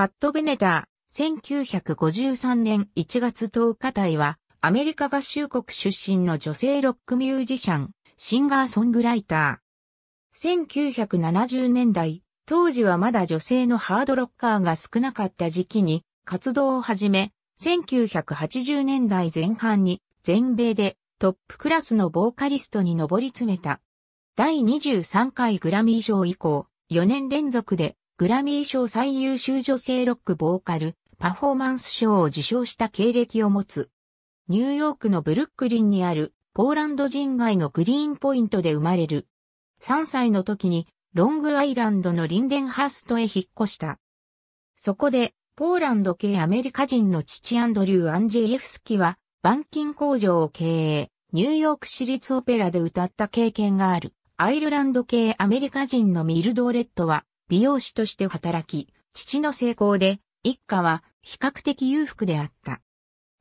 パット・ベネター、1953年1月10日隊は、アメリカ合衆国出身の女性ロックミュージシャン、シンガーソングライター。1970年代、当時はまだ女性のハードロッカーが少なかった時期に活動を始め、1980年代前半に全米でトップクラスのボーカリストに上り詰めた。第23回グラミー賞以降、4年連続でグラミー賞最優秀女性ロックボーカル、パフォーマンス賞を受賞した経歴を持つ。ニューヨークのブルックリンにあるポーランド人街のグリーンポイントで生まれる。3歳の時にロングアイランドのリンデンハーストへ引っ越した。そこで、ポーランド系アメリカ人の父アンドリュー・アンジェイエフスキは、板金工場を経営、ニューヨーク市立オペラで歌った経験がある、アイルランド系アメリカ人のミルドーレットは、美容師として働き、父の成功で、一家は比較的裕福であった。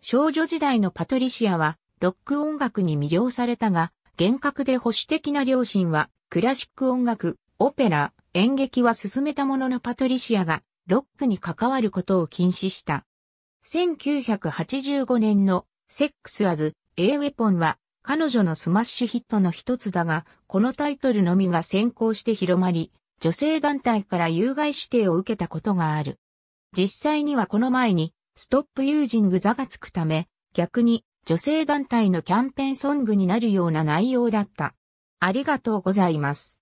少女時代のパトリシアは、ロック音楽に魅了されたが、厳格で保守的な両親は、クラシック音楽、オペラ、演劇は進めたもののパトリシアが、ロックに関わることを禁止した。1985年の、セックスアズ、エイ・ウェポンは、彼女のスマッシュヒットの一つだが、このタイトルのみが先行して広まり、女性団体から有害指定を受けたことがある。実際にはこの前に、ストップユージング座がつくため、逆に女性団体のキャンペーンソングになるような内容だった。ありがとうございます。